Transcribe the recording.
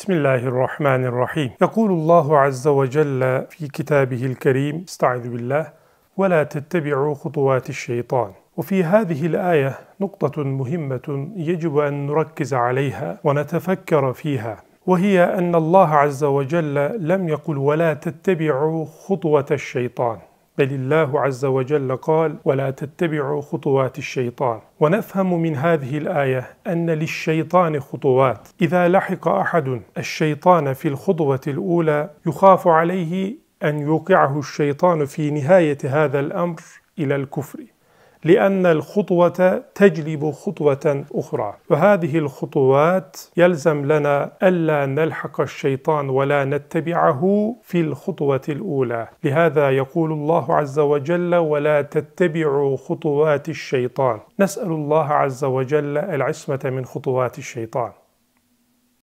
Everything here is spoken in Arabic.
بسم الله الرحمن الرحيم يقول الله عز وجل في كتابه الكريم استعذ بالله ولا تتبعوا خطوات الشيطان وفي هذه الآية نقطة مهمة يجب أن نركز عليها ونتفكر فيها وهي أن الله عز وجل لم يقل ولا تتبعوا خطوة الشيطان بل الله عز وجل قال ولا تتبعوا خطوات الشيطان ونفهم من هذه الآية أن للشيطان خطوات إذا لحق أحد الشيطان في الخطوة الأولى يخاف عليه أن يوقعه الشيطان في نهاية هذا الأمر إلى الكفر لأن الخطوة تجلب خطوة أخرى وهذه الخطوات يلزم لنا ألا نلحق الشيطان ولا نتبعه في الخطوة الأولى لهذا يقول الله عز وجل ولا تتبعوا خطوات الشيطان نسأل الله عز وجل العصمة من خطوات الشيطان